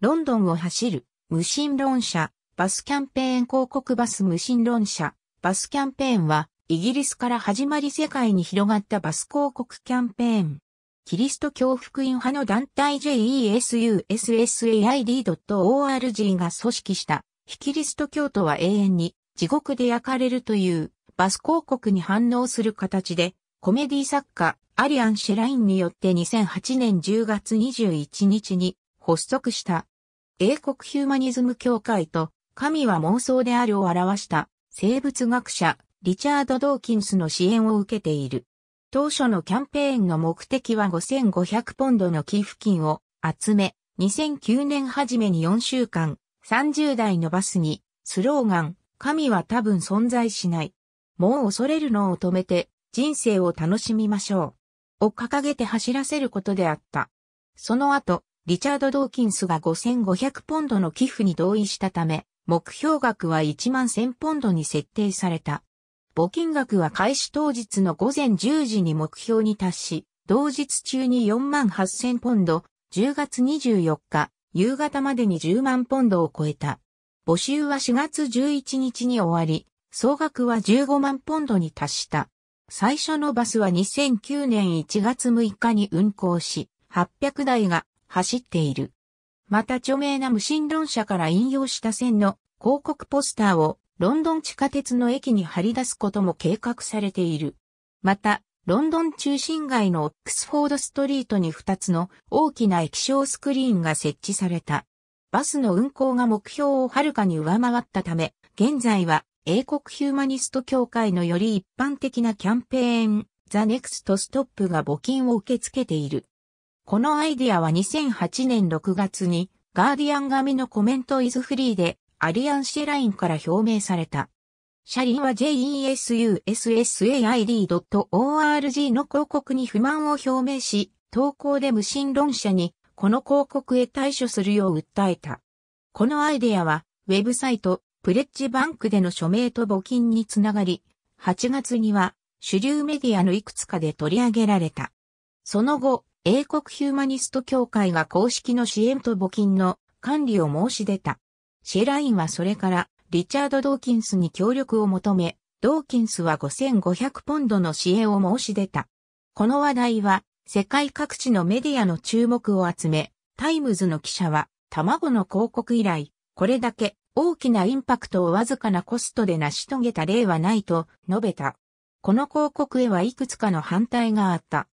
ロンドンを走る、無心論者、バスキャンペーン広告バス無心論者、バスキャンペーンは、イギリスから始まり世界に広がったバス広告キャンペーン。キリスト教福音派の団体 JESUSSAID.org が組織した、非キリスト教徒は永遠に地獄で焼かれるというバス広告に反応する形で、コメディ作家アリアン・シェラインによって2008年10月21日に発足した。英国ヒューマニズム協会と、神は妄想であるを表した生物学者、リチャード・ドーキンスの支援を受けている。当初のキャンペーンの目的は5500ポンドの寄付金を集め、2009年初めに4週間、30代のバスに、スローガン、神は多分存在しない。もう恐れるのを止めて、人生を楽しみましょう。を掲げて走らせることであった。その後、リチャード・ドーキンスが5500ポンドの寄付に同意したため、目標額は1万1000ポンドに設定された。募金額は開始当日の午前10時に目標に達し、同日中に4万8000ポンド、10月24日、夕方までに10万ポンドを超えた。募集は4月11日に終わり、総額は15万ポンドに達した。最初のバスは2009年1月6日に運行し、800台が走っている。また著名な無神論者から引用した線の広告ポスターをロンドン地下鉄の駅に貼り出すことも計画されている。また、ロンドン中心街のオックスフォードストリートに2つの大きな液晶スクリーンが設置された。バスの運行が目標をはるかに上回ったため、現在は英国ヒューマニスト協会のより一般的なキャンペーン、ザ・ネクスト・ストップが募金を受け付けている。このアイディアは2008年6月にガーディアン紙のコメントイズフリーでアリアンシェラインから表明された。車輪は j e s u s s a i d o r g の広告に不満を表明し、投稿で無心論者にこの広告へ対処するよう訴えた。このアイデアは、ウェブサイト、プレッジバンクでの署名と募金につながり、8月には主流メディアのいくつかで取り上げられた。その後、英国ヒューマニスト協会が公式の支援と募金の管理を申し出た。シェラインはそれからリチャード・ドーキンスに協力を求め、ドーキンスは5500ポンドの支援を申し出た。この話題は世界各地のメディアの注目を集め、タイムズの記者は卵の広告以来、これだけ大きなインパクトをわずかなコストで成し遂げた例はないと述べた。この広告へはいくつかの反対があった。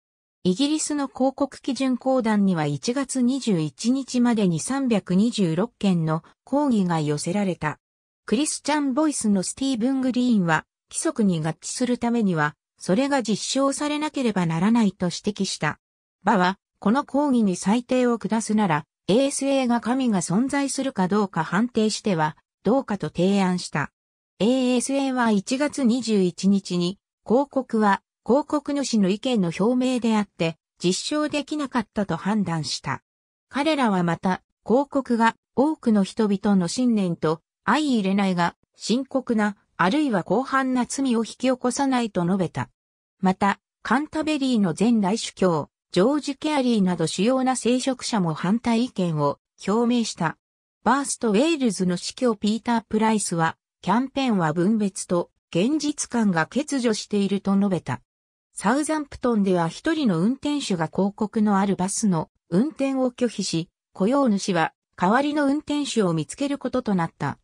イギリスの広告基準公団には1月21日までに326件の抗議が寄せられた。クリスチャン・ボイスのスティーブン・グリーンは、規則に合致するためには、それが実証されなければならないと指摘した。バは、この抗議に裁定を下すなら、ASA が神が存在するかどうか判定しては、どうかと提案した。ASA は1月21日に、広告は広告主の意見の表明であって、実証できなかったと判断した。彼らはまた、広告が多くの人々の信念と相入れないが、深刻な、あるいは広範な罪を引き起こさないと述べた。また、カンタベリーの前代主教、ジョージ・ケアリーなど主要な聖職者も反対意見を表明した。バースト・ウェールズの司教ピーター・プライスは、キャンペーンは分別と現実感が欠如していると述べた。サウザンプトンでは一人の運転手が広告のあるバスの運転を拒否し、雇用主は代わりの運転手を見つけることとなった。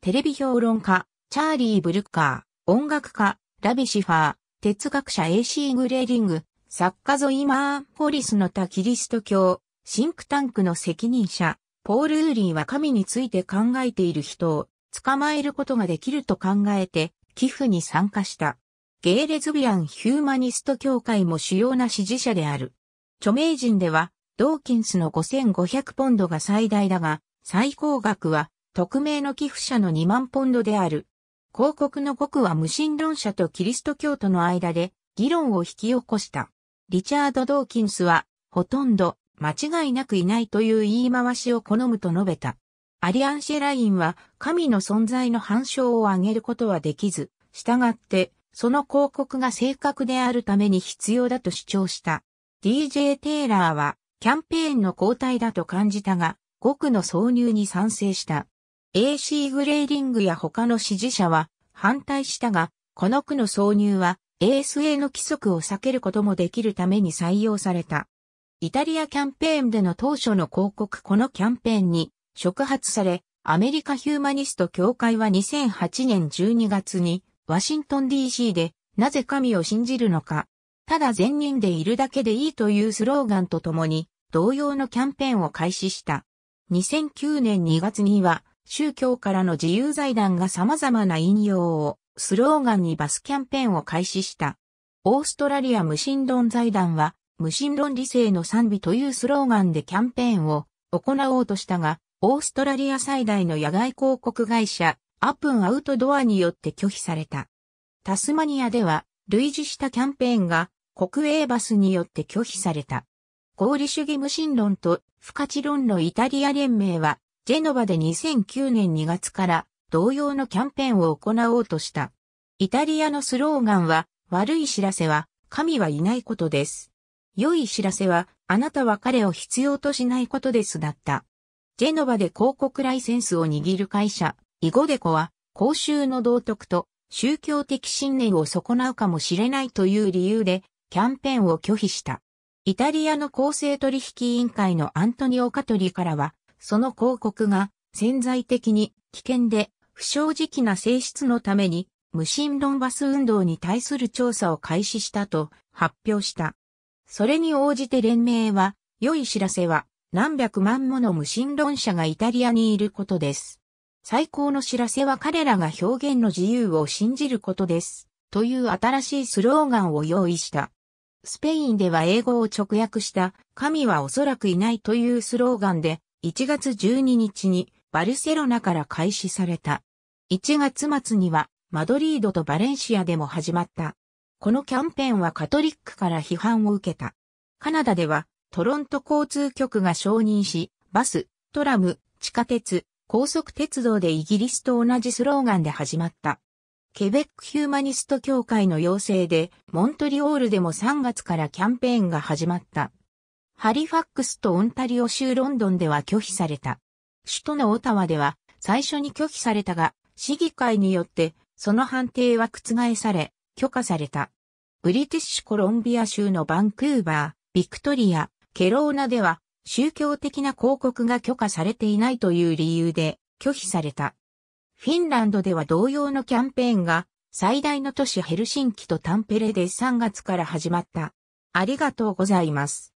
テレビ評論家、チャーリー・ブルッカー、音楽家、ラビシファー、哲学者 AC グレーリング、作家ゾイ・マーポリスの他キリスト教、シンクタンクの責任者、ポール・ウーリーは神について考えている人を捕まえることができると考えて寄付に参加した。ゲイレズビアン・ヒューマニスト協会も主要な支持者である。著名人では、ドーキンスの5500ポンドが最大だが、最高額は、匿名の寄付者の2万ポンドである。広告の極は無神論者とキリスト教徒の間で、議論を引き起こした。リチャード・ドーキンスは、ほとんど、間違いなくいないという言い回しを好むと述べた。アリアン・シェラインは、神の存在の反証を挙げることはできず、従って、その広告が正確であるために必要だと主張した。DJ テイラーは、キャンペーンの交代だと感じたが、5区の挿入に賛成した。AC グレーリングや他の支持者は反対したが、この区の挿入は ASA の規則を避けることもできるために採用された。イタリアキャンペーンでの当初の広告このキャンペーンに触発され、アメリカヒューマニスト協会は2008年12月にワシントン DC で、なぜ神を信じるのか、ただ善人でいるだけでいいというスローガンとともに、同様のキャンペーンを開始した。2009年2月には、宗教からの自由財団が様々な引用を、スローガンにバスキャンペーンを開始した。オーストラリア無神論財団は、無神論理性の賛美というスローガンでキャンペーンを行おうとしたが、オーストラリア最大の野外広告会社、アップンアウトドアによって拒否された。タスマニアでは、類似したキャンペーンが国営バスによって拒否された。合理主義無心論と不可知論のイタリア連盟は、ジェノバで2009年2月から同様のキャンペーンを行おうとした。イタリアのスローガンは、悪い知らせは、神はいないことです。良い知らせは、あなたは彼を必要としないことですだった。ジェノバで広告ライセンスを握る会社、囲ゴデコは公衆の道徳と宗教的信念を損なうかもしれないという理由でキャンペーンを拒否した。イタリアの公正取引委員会のアントニオ・カトリからは、その広告が潜在的に危険で不正直な性質のために無心論バス運動に対する調査を開始したと発表した。それに応じて連盟は、良い知らせは何百万もの無心論者がイタリアにいることです。最高の知らせは彼らが表現の自由を信じることです。という新しいスローガンを用意した。スペインでは英語を直訳した神はおそらくいないというスローガンで1月12日にバルセロナから開始された。1月末にはマドリードとバレンシアでも始まった。このキャンペーンはカトリックから批判を受けた。カナダではトロント交通局が承認し、バス、トラム、地下鉄、高速鉄道でイギリスと同じスローガンで始まった。ケベックヒューマニスト協会の要請で、モントリオールでも3月からキャンペーンが始まった。ハリファックスとオンタリオ州ロンドンでは拒否された。首都のオタワでは最初に拒否されたが、市議会によってその判定は覆され、許可された。ブリティッシュコロンビア州のバンクーバー、ビクトリア、ケローナでは宗教的な広告が許可されていないという理由で拒否された。フィンランドでは同様のキャンペーンが最大の都市ヘルシンキとタンペレで3月から始まった。ありがとうございます。